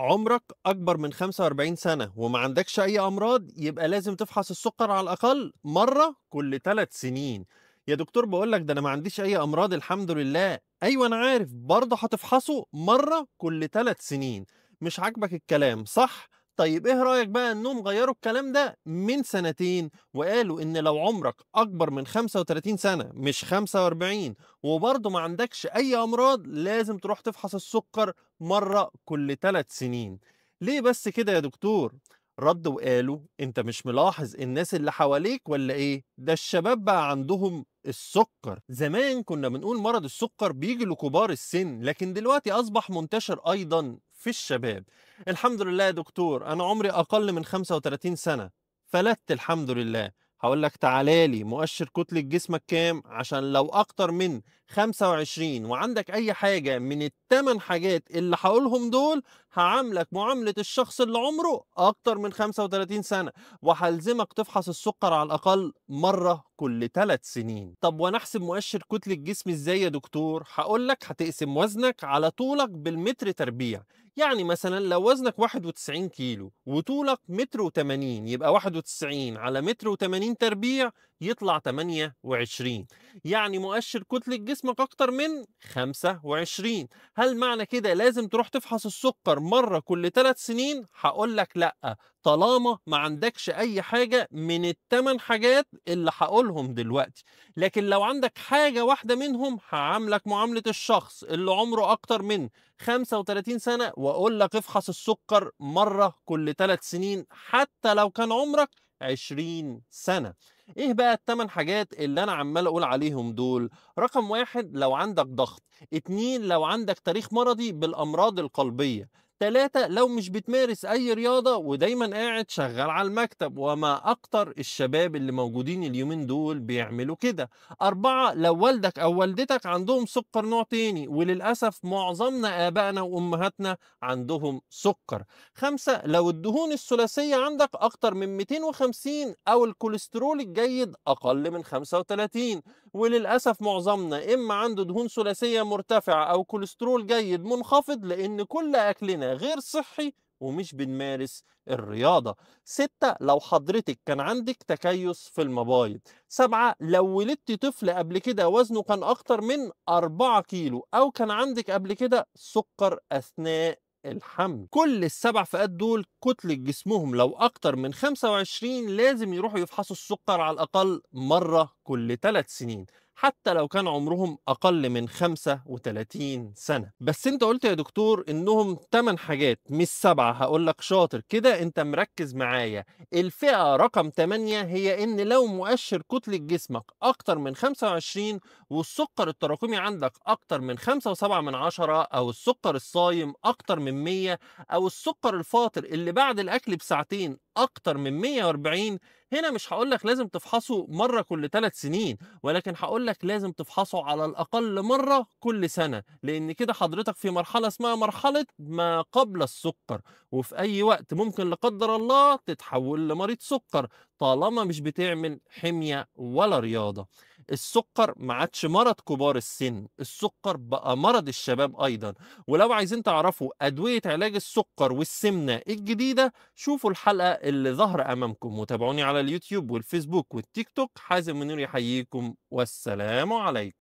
عمرك أكبر من 45 سنة وما عندكش أي أمراض يبقى لازم تفحص السكر على الأقل مرة كل ثلاث سنين يا دكتور بقولك ده أنا ما عنديش أي أمراض الحمد لله أيوة أنا عارف برضه هتفحصه مرة كل ثلاث سنين مش عاجبك الكلام صح؟ طيب ايه رايك بقى انهم غيروا الكلام ده من سنتين وقالوا ان لو عمرك اكبر من 35 سنه مش 45 وبرضه ما عندكش اي امراض لازم تروح تفحص السكر مره كل 3 سنين ليه بس كده يا دكتور رد وقالوا انت مش ملاحظ الناس اللي حواليك ولا ايه ده الشباب بقى عندهم السكر زمان كنا بنقول مرض السكر بيجي لكبار السن لكن دلوقتي اصبح منتشر ايضا في الشباب الحمد لله يا دكتور انا عمري اقل من 35 سنه فلت الحمد لله هقول لك تعالى لي مؤشر كتلة جسمك كام عشان لو أكتر من 25 وعندك أي حاجة من الثمان حاجات اللي هقولهم دول هعاملك معاملة الشخص اللي عمره أكتر من 35 سنة وهلزمك تفحص السكر على الأقل مرة كل ثلاث سنين طب وانا احسب مؤشر كتله الجسم ازاي يا دكتور هقول لك هتقسم وزنك على طولك بالمتر تربيع يعني مثلا لو وزنك 91 كيلو وطولك متر و80 يبقى 91 على متر و80 تربيع يطلع 28 يعني مؤشر كتلة جسمك أكتر من 25 هل معنى كده لازم تروح تفحص السكر مرة كل 3 سنين؟ هقول لك لأ طالما ما عندكش أي حاجة من الثمان حاجات اللي هقولهم كلهم دلوقتي لكن لو عندك حاجة واحدة منهم هعاملك معاملة الشخص اللي عمره أكتر من 35 سنة وأقول لك افحص السكر مرة كل 3 سنين حتى لو كان عمرك 20 سنة ايه بقى الثمان حاجات اللي انا عمال اقول عليهم دول رقم واحد لو عندك ضغط اتنين لو عندك تاريخ مرضي بالامراض القلبية ثلاثة لو مش بتمارس أي رياضة ودايما قاعد شغال على المكتب وما أكتر الشباب اللي موجودين اليومين دول بيعملوا كده أربعة لو والدك أو والدتك عندهم سكر نوع تاني وللأسف معظمنا آبائنا وأمهاتنا عندهم سكر خمسة لو الدهون الثلاثية عندك أكتر من 250 أو الكوليسترول الجيد أقل من 35 وللأسف معظمنا إما عنده دهون ثلاثية مرتفعة أو كوليسترول جيد منخفض لأن كل أكلنا غير صحي ومش بنمارس الرياضة ستة لو حضرتك كان عندك تكيس في المبايض سبعة لو ولدت طفل قبل كده وزنه كان أكتر من أربعة كيلو أو كان عندك قبل كده سكر أثناء الحمل كل السبع فئات دول كتلة جسمهم لو أكتر من 25 لازم يروحوا يفحصوا السكر على الأقل مرة كل ثلاث سنين حتى لو كان عمرهم أقل من 35 سنة بس أنت قلت يا دكتور إنهم 8 حاجات مش 7 هقول لك شاطر كده أنت مركز معايا الفئة رقم 8 هي إن لو مؤشر كتلة جسمك أكتر من 25 والسكر التراكمي عندك أكتر من 5.7 من 10 أو السكر الصايم أكتر من 100 أو السكر الفاطر اللي بعد الأكل بساعتين اكتر من 140 هنا مش هقول لك لازم تفحصه مره كل ثلاث سنين ولكن هقول لك لازم تفحصه على الاقل مره كل سنه لان كده حضرتك في مرحله اسمها مرحله ما قبل السكر وفي اي وقت ممكن لا قدر الله تتحول لمريض سكر طالما مش بتعمل حميه ولا رياضه السكر ما عادش مرض كبار السن السكر بقى مرض الشباب ايضا ولو عايزين تعرفوا ادويه علاج السكر والسمنه الجديده شوفوا الحلقه اللي ظهر امامكم وتابعوني على اليوتيوب والفيسبوك والتيك توك حازم منير يحييكم والسلام عليكم